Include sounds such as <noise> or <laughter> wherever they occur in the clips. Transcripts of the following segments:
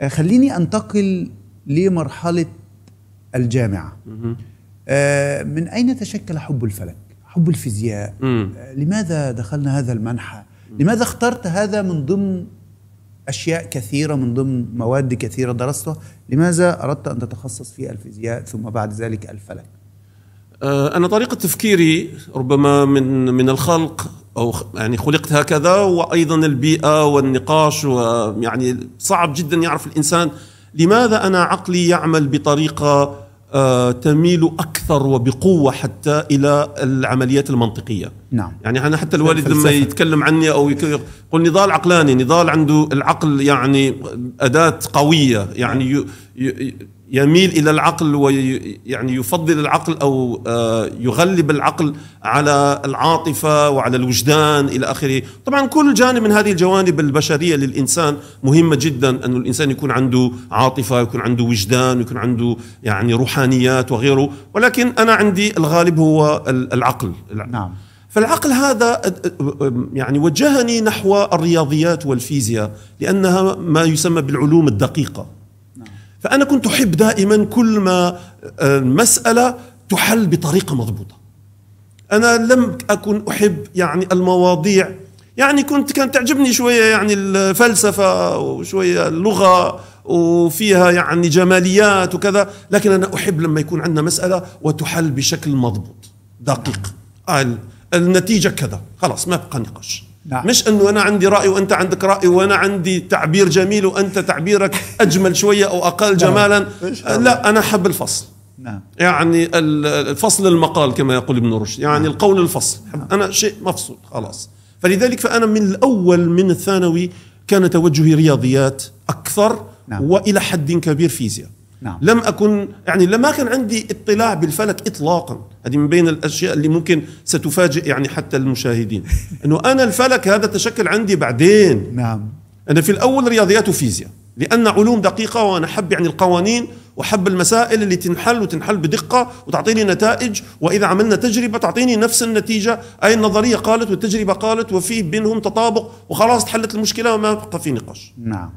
آه، خليني انتقل لمرحله الجامعه آه، من اين تشكل حب الفلك حب الفيزياء آه، لماذا دخلنا هذا المنحى لماذا اخترت هذا من ضمن اشياء كثيره من ضمن مواد كثيره درستها لماذا اردت ان تتخصص في الفيزياء ثم بعد ذلك الفلك انا طريقه تفكيري ربما من من الخلق او يعني خلقت هكذا وايضا البيئه والنقاش ويعني صعب جدا يعرف الانسان لماذا انا عقلي يعمل بطريقه آه، تميل اكثر وبقوه حتى الى العمليات المنطقيه نعم يعني انا حتى الوالد لما يتكلم عني او يقول نضال عقلاني نضال عنده العقل يعني اداه قويه يعني يميل الى العقل ويعني يفضل العقل او آه، يغلب العقل على العاطفه وعلى الوجدان الى اخره، طبعا كل جانب من هذه الجوانب البشريه للانسان مهمه جدا انه الانسان يكون عنده عاطفه، يكون عنده وجدان، يكون عنده يعني روحانيات وغيره، ولكن انا عندي الغالب هو العقل. نعم فالعقل هذا يعني وجهني نحو الرياضيات والفيزياء لأنها ما يسمى بالعلوم الدقيقة نعم. فأنا كنت أحب دائما كل ما مسألة تحل بطريقة مضبوطة أنا لم أكن أحب يعني المواضيع يعني كنت كانت تعجبني شوية يعني الفلسفة وشوية اللغة وفيها يعني جماليات وكذا لكن أنا أحب لما يكون عندنا مسألة وتحل بشكل مضبوط دقيق النتيجه كذا خلاص ما بقى نقاش نعم. مش انه انا عندي راي وانت عندك راي وانا عندي تعبير جميل وانت تعبيرك اجمل شويه او اقل نعم. جمالا لا انا أحب الفصل نعم. يعني الفصل المقال كما يقول ابن رشد يعني نعم. القول الفصل نعم. انا شيء مفصول خلاص فلذلك فانا من الاول من الثانوي كان توجهي رياضيات اكثر نعم. والى حد كبير فيزياء نعم. لم اكن يعني لما كان عندي اطلاع بالفلك اطلاقا هذه من بين الاشياء اللي ممكن ستفاجئ يعني حتى المشاهدين <laughs> انه انا الفلك هذا تشكل عندي بعدين نعم انا في الاول رياضيات وفيزياء لان علوم دقيقه وانا حب يعني القوانين وحب المسائل اللي تنحل وتنحل بدقة وتعطيني نتائج وإذا عملنا تجربة تعطيني نفس النتيجة أي النظرية قالت والتجربة قالت وفي بينهم تطابق وخلاص تحلت المشكلة وما بقى في نقاش نعم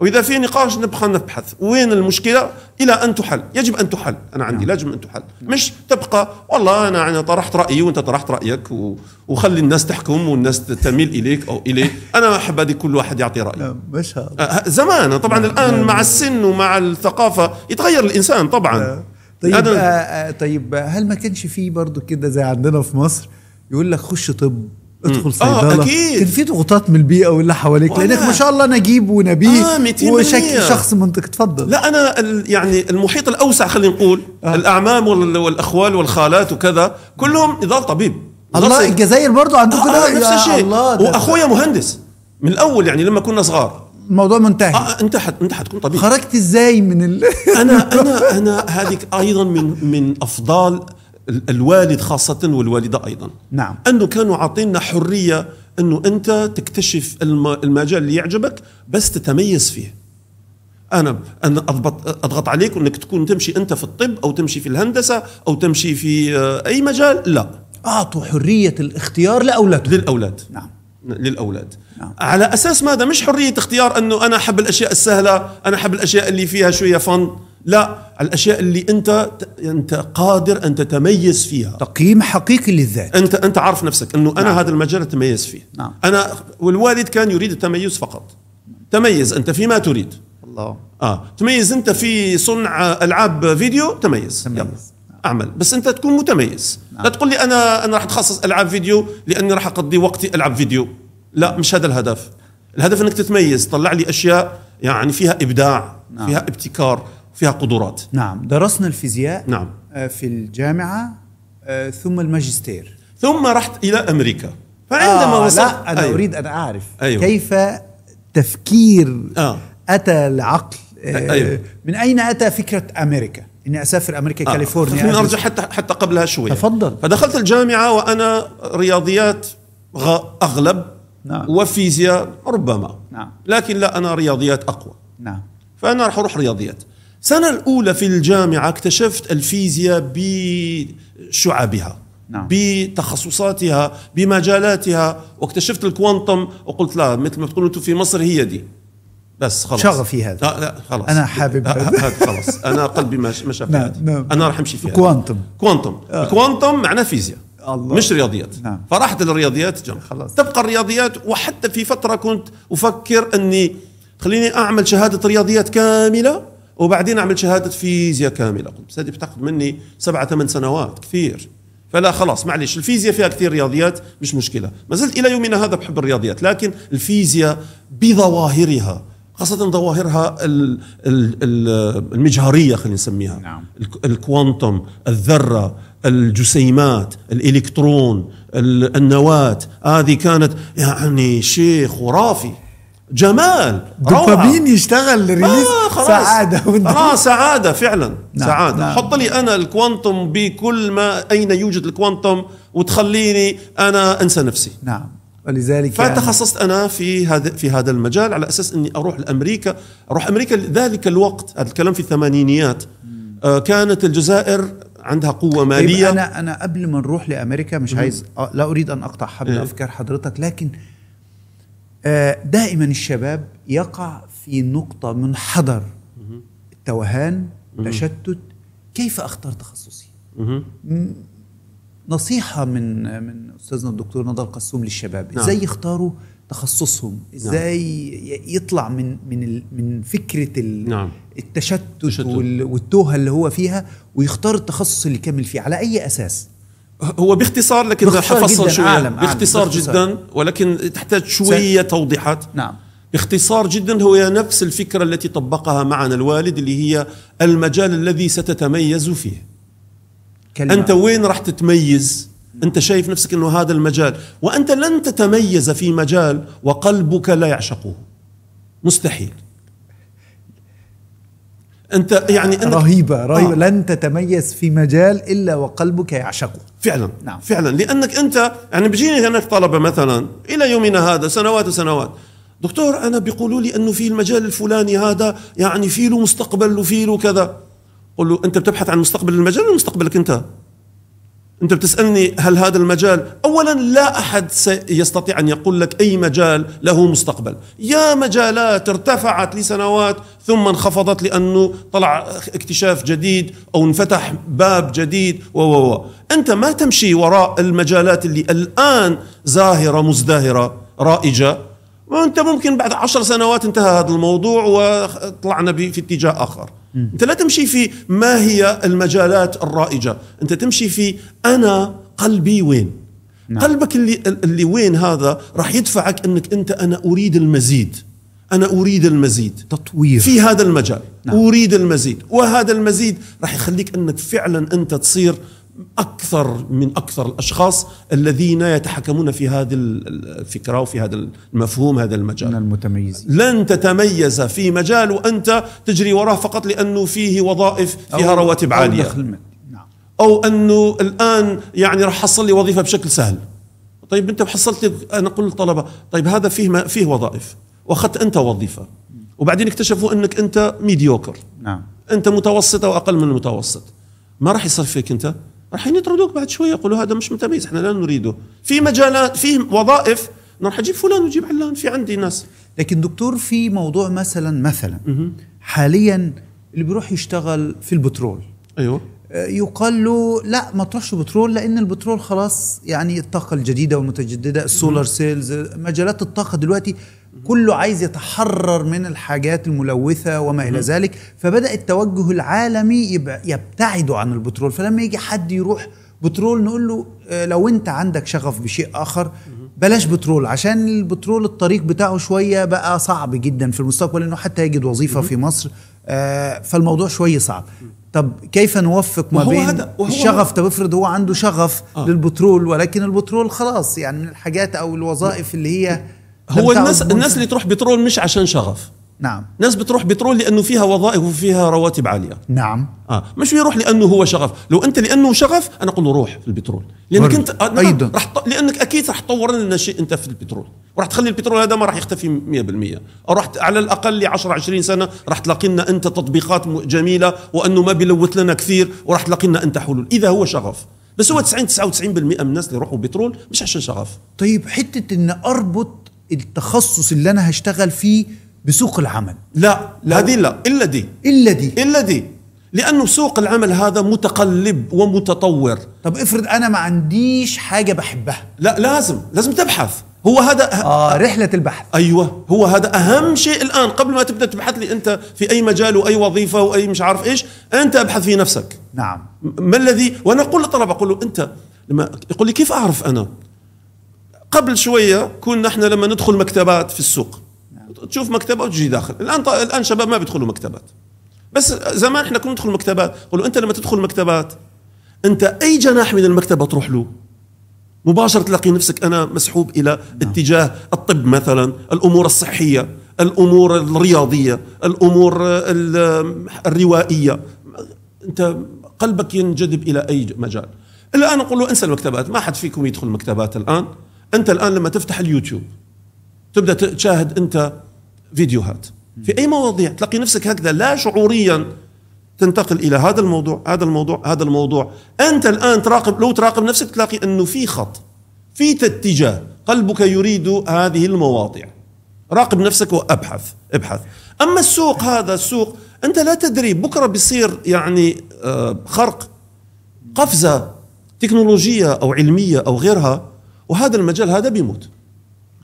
واذا في نقاش نبقى نبحث وين المشكله الى ان تحل يجب ان تحل انا عندي نعم. لازم ان تحل مش تبقى والله انا انا يعني طرحت رايي وانت طرحت رايك و... وخلي الناس تحكم والناس تميل اليك او الي انا احب هذه كل واحد يعطي رايه مش نعم، هذا أه، زمان طبعا لا. نعم، الان لا. مع السن ومع الثقافه يتغير الانسان طبعا لا. آه. طيب أنا... آه، طيب هل ما كانش في برضو كده زي عندنا في مصر يقول لك خش طب ادخل آه، صيدله آه أكيد. كان في ضغوطات من البيئه واللي حواليك لانك ما شاء الله نجيب ونبيه آه وشكل شخص منطق تفضل لا انا يعني المحيط الاوسع خلينا نقول آه. الاعمام والاخوال والخالات وكذا كلهم نضال طبيب الله صيد. الجزائر برضه عندكم آه, آه نفس الشيء واخويا مهندس من الاول يعني لما كنا صغار الموضوع منتهي آه انت حت انت حتكون طبيب خرجت ازاي من ال... انا <laughs> انا انا هذيك ايضا من من افضال الوالد خاصة والوالدة أيضا نعم أنه كانوا عاطينا حرية أنه أنت تكتشف المجال اللي يعجبك بس تتميز فيه انا انا اضبط اضغط عليك انك تكون تمشي انت في الطب او تمشي في الهندسه او تمشي في آه، اي مجال لا اعطوا حريه الاختيار لاولادهم للاولاد نعم للاولاد نعم. على اساس ماذا مش حريه اختيار انه انا احب الاشياء السهله انا احب الاشياء اللي فيها شويه فن لا على الاشياء اللي انت انت قادر ان تتميز فيها تقييم حقيقي للذات انت انت عارف نفسك انه انا نعم. هذا المجال اتميز فيه نعم. انا والوالد كان يريد التميز فقط تميز انت فيما تريد الله اه تميز انت في صنع العاب فيديو تميز تميز يلا. نعم. اعمل بس انت تكون متميز نعم. لا تقول لي انا انا راح اتخصص العاب فيديو لاني راح اقضي وقتي العب فيديو لا مش هذا الهدف الهدف انك تتميز طلع لي اشياء يعني فيها ابداع نعم. فيها ابتكار فيها قدرات نعم درسنا الفيزياء نعم آه، في الجامعة آه، ثم الماجستير ثم رحت إلى أمريكا فعندما آه وصلت لا أنا أيوه. أريد أن أعرف أيوه. كيف تفكير آه. أتى العقل آه، أيوه. من أين أتى فكرة أمريكا اني اسافر امريكا آه. كاليفورنيا خليني ارجع حتى حتى قبلها شوي تفضل فدخلت الجامعه وانا رياضيات اغلب نعم. وفيزياء ربما نعم. لكن لا انا رياضيات اقوى نعم فانا راح اروح رياضيات سنة الأولى في الجامعة اكتشفت الفيزياء بشعبها نعم. بتخصصاتها بمجالاتها واكتشفت الكوانتم وقلت لا مثل ما تقولوا في مصر هي دي بس خلاص شغفي هذا لا, لا خلاص انا حابب هذا خلاص انا قلبي ما شاف نعم. نعم. انا راح امشي فيها كوانتم كوانتم آه. كوانتم معناه فيزياء الله. مش رياضيات نعم. فرحت للرياضيات جنب خلاص تبقى الرياضيات وحتى في فتره كنت افكر اني خليني اعمل شهاده رياضيات كامله وبعدين اعمل شهاده فيزياء كامله بس هذه بتاخذ مني سبعة ثمان سنوات كثير فلا خلاص معلش الفيزياء فيها كثير رياضيات مش مشكله ما زلت الى يومنا هذا بحب الرياضيات لكن الفيزياء بظواهرها خاصة ظواهرها المجهرية خلينا نسميها نعم. الكوانتم الذرة الجسيمات الإلكترون النواة هذه كانت يعني شيء خرافي جمال دوبامين يشتغل ريليز آه خلاص. سعاده اه سعاده فعلا نعم. سعاده نعم. حط لي انا الكوانتم بكل ما اين يوجد الكوانتم وتخليني انا انسى نفسي نعم ولذلك يعني فتخصصت انا في هذا في هذا المجال على اساس اني اروح لامريكا اروح امريكا ذلك الوقت هذا الكلام في الثمانينيات آه كانت الجزائر عندها قوه طيب، ماليه انا انا قبل ما نروح لامريكا مش عايز آه، لا اريد ان اقطع حبل إيه. افكار حضرتك لكن آه، دائما الشباب يقع في نقطة منحدر التوهان تشتت كيف أختار تخصصي نصيحة من من أستاذنا الدكتور نضال قسوم للشباب نعم. إزاي يختاروا تخصصهم نعم. إزاي نعم. يطلع من من من فكرة نعم. التشتت. والتوهة اللي هو فيها ويختار التخصص اللي يكمل فيه على أي أساس هو باختصار لكن حفصل شويه عالم باختصار, أعلم. جدا ولكن تحتاج شويه سي... توضيحات نعم باختصار جدا هو نفس الفكره التي طبقها معنا الوالد اللي هي المجال الذي ستتميز فيه كلمة. انت وين راح تتميز انت شايف نفسك انه هذا المجال وانت لن تتميز في مجال وقلبك لا يعشقه مستحيل انت يعني أنت رهيبه رهيبه آه. لن تتميز في مجال الا وقلبك يعشقه فعلا نعم. فعلا لانك انت يعني بيجيني هناك طلبه مثلا الى يومنا هذا سنوات وسنوات دكتور انا بيقولوا لي انه في المجال الفلاني هذا يعني في له مستقبل وفي له كذا قل له انت بتبحث عن مستقبل المجال ولا مستقبلك انت أنت بتسألني هل هذا المجال أولا لا أحد يستطيع أن يقول لك أي مجال له مستقبل يا مجالات ارتفعت لسنوات ثم انخفضت لأنه طلع اكتشاف جديد أو انفتح باب جديد و و أنت ما تمشي وراء المجالات اللي الآن زاهرة مزدهرة رائجة وأنت ممكن بعد عشر سنوات انتهى هذا الموضوع وطلعنا في اتجاه آخر انت لا تمشي في ما هي المجالات الرائجه انت تمشي في انا قلبي وين نعم. قلبك اللي اللي وين هذا راح يدفعك انك انت انا اريد المزيد انا اريد المزيد تطوير في هذا المجال نعم. اريد المزيد وهذا المزيد راح يخليك انك فعلا انت تصير اكثر من اكثر الاشخاص الذين يتحكمون في هذه الفكره وفي هذا المفهوم هذا المجال من المتميز لن تتميز في مجال وانت تجري وراه فقط لانه فيه وظائف فيها رواتب عاليه أو, من. نعم. او انه الان يعني راح حصل لي وظيفه بشكل سهل طيب انت حصلت انا اقول للطلبه طيب هذا فيه فيه وظائف واخذت انت وظيفه وبعدين اكتشفوا انك انت ميديوكر نعم انت متوسط او اقل من المتوسط ما راح يصير فيك انت راح يطردوك بعد شويه يقولوا هذا مش متميز احنا لا نريده في مجالات في وظائف راح اجيب فلان واجيب علان في عندي ناس لكن دكتور في موضوع مثلا مثلا حاليا اللي بيروح يشتغل في البترول ايوه آه، يقال له لا ما تروحش بترول لان البترول خلاص يعني الطاقه الجديده والمتجدده السولار سيلز مجالات الطاقه دلوقتي كله عايز يتحرر من الحاجات الملوثه وما الى ذلك فبدا التوجه العالمي يبتعد يبتعدوا عن البترول فلما يجي حد يروح بترول نقول له آه، لو انت عندك شغف بشيء اخر بلاش بترول عشان البترول الطريق بتاعه شويه بقى صعب جدا في المستقبل انه حتى يجد وظيفه في مصر آه، فالموضوع شويه صعب طب كيف نوفق ما بين الشغف طب افرض هو عنده آه. شغف آه. للبترول ولكن البترول خلاص يعني من الحاجات او الوظائف اللي هي هو الناس الناس اللي تروح بترول مش عشان شغف نعم ناس بتروح بترول لانه فيها وظائف وفيها رواتب عاليه نعم اه مش بيروح لانه هو شغف لو انت لانه شغف انا اقول له روح في البترول لانك انت آه ايضا رح ط... لانك اكيد راح تطور لنا شيء انت في البترول وراح تخلي البترول هذا ما راح يختفي 100% راح على الاقل ل 10 20 سنه راح تلاقي لنا انت تطبيقات جميله وانه ما بيلوث لنا كثير وراح تلاقي لنا انت حلول اذا هو شغف بس هو 90 99% من الناس اللي يروحوا بترول مش عشان شغف طيب حته ان اربط التخصص اللي انا هشتغل فيه بسوق العمل لا, لا هذه لا الا دي الا دي الا دي لانه سوق العمل هذا متقلب ومتطور طب افرض انا ما عنديش حاجه بحبها لا لازم لازم تبحث هو هذا أه, آه رحله البحث ايوه هو هذا اهم شيء الان قبل ما تبدا تبحث لي انت في اي مجال واي وظيفه واي مش عارف ايش انت ابحث في نفسك نعم ما الذي وانا اقول للطلبه اقول له انت لما يقول لي كيف اعرف انا قبل شويه كنا احنا لما ندخل مكتبات في السوق نعم. تشوف مكتبه وتجي داخل الان ط- الان شباب ما بيدخلوا مكتبات بس زمان احنا كنا ندخل مكتبات قالوا انت لما تدخل مكتبات انت اي جناح من المكتبه تروح له مباشرة تلاقي نفسك أنا مسحوب إلى نعم. اتجاه الطب مثلا الأمور الصحية الأمور الرياضية الأمور الروائية أنت قلبك ينجذب إلى أي مجال الآن نقول له انسى المكتبات ما حد فيكم يدخل المكتبات الآن انت الان لما تفتح اليوتيوب تبدا تشاهد انت فيديوهات في اي مواضيع تلاقي نفسك هكذا لا شعوريا تنتقل الى هذا الموضوع هذا الموضوع هذا الموضوع انت الان تراقب لو تراقب نفسك تلاقي انه في خط في اتجاه قلبك يريد هذه المواضيع راقب نفسك وابحث ابحث اما السوق هذا السوق انت لا تدري بكره بيصير يعني آه، خرق قفزه تكنولوجيه او علميه او غيرها وهذا المجال هذا بيموت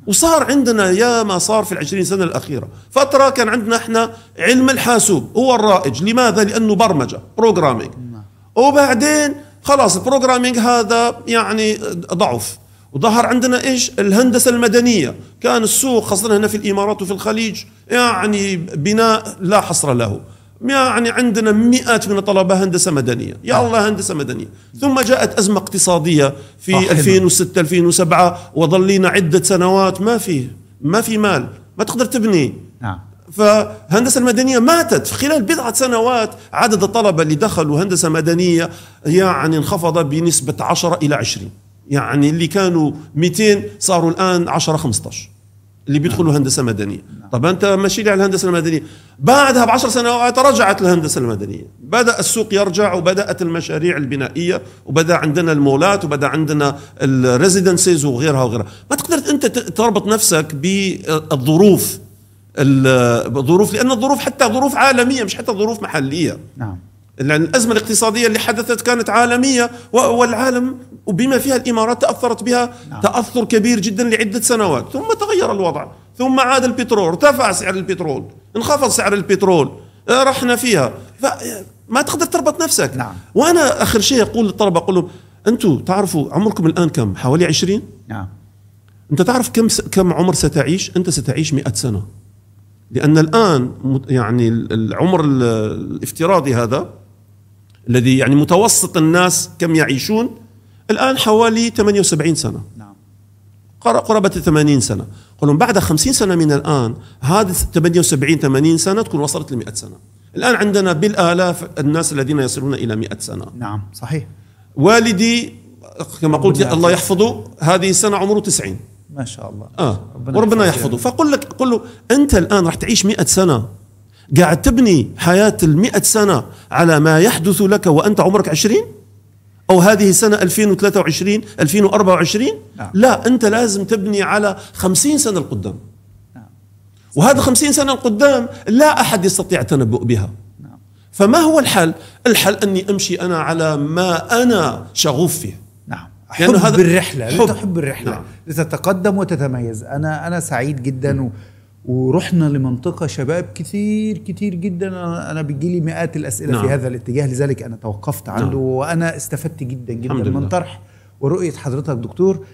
وصار عندنا يا ما صار في العشرين سنة الأخيرة فترة كان عندنا احنا علم الحاسوب هو الرائج لماذا؟ لأنه برمجة بروغرامينج نعم. وبعدين خلاص البروغرامينج هذا يعني ضعف وظهر عندنا ايش؟ الهندسه المدنيه، كان السوق خاصه هنا في الامارات وفي الخليج يعني بناء لا حصر له، يعني عندنا مئات من الطلبة هندسة مدنية يا آه. الله هندسة مدنية ثم جاءت أزمة اقتصادية في آه 2006 2007 وظلينا عدة سنوات ما في ما في مال ما تقدر تبني نعم فهندسة المدنية ماتت خلال بضعة سنوات عدد الطلبة اللي دخلوا هندسة مدنية يعني انخفض بنسبة 10 إلى 20 يعني اللي كانوا 200 صاروا الآن 10 15 اللي بيدخلوا نعم. هندسه مدنيه نعم. طب انت ماشي لي على الهندسه المدنيه بعدها ب 10 سنوات رجعت الهندسه المدنيه بدا السوق يرجع وبدات المشاريع البنائيه وبدا عندنا المولات وبدا عندنا الريزيدنسيز وغيرها وغيرها ما تقدر انت تربط نفسك بالظروف الظروف لان الظروف حتى ظروف عالميه مش حتى ظروف محليه نعم لأن الأزمة الاقتصادية اللي حدثت كانت عالمية والعالم وبما فيها الإمارات تأثرت بها نعم. تأثر كبير جدا لعدة سنوات ثم تغير الوضع ثم عاد البترول ارتفع سعر البترول انخفض سعر البترول آه، رحنا فيها فما تقدر تربط نفسك نعم. وأنا آخر شيء أقول للطلبة أقول لهم أنتم تعرفوا عمركم الآن كم حوالي عشرين نعم أنت تعرف كم س... كم عمر ستعيش أنت ستعيش مئة سنة لأن الآن يعني العمر الافتراضي هذا الذي يعني متوسط الناس كم يعيشون الآن حوالي 78 سنة نعم قرابة 80 سنة قلهم بعد 50 سنة من الآن هذه 78 80 سنة تكون وصلت ل 100 سنة الآن عندنا بالآلاف الناس الذين يصلون إلى 100 سنة نعم صحيح والدي كما قلت الله يحفظه هذه السنة عمره 90 ما شاء الله آه ربنا وربنا يحفظه فقل لك قل له أنت الآن راح تعيش 100 سنة قاعد تبني حياة المئة سنة على ما يحدث لك وأنت عمرك عشرين أو هذه سنة 2023 2024 نعم. لا أنت لازم تبني على خمسين سنة القدام نعم. وهذا خمسين سنة القدام لا أحد يستطيع التنبؤ بها نعم. فما هو الحل؟ الحل أني أمشي أنا على ما أنا شغوف فيه نعم حب يعني هذا بالرحله حب. تحب الرحله نعم. لتتقدم وتتميز انا انا سعيد جدا نعم. ورحنا لمنطقه شباب كثير كثير جدا انا بيجي لي مئات الاسئله نعم. في هذا الاتجاه لذلك انا توقفت عنده نعم. وانا استفدت جدا جدا من طرح ورؤيه حضرتك دكتور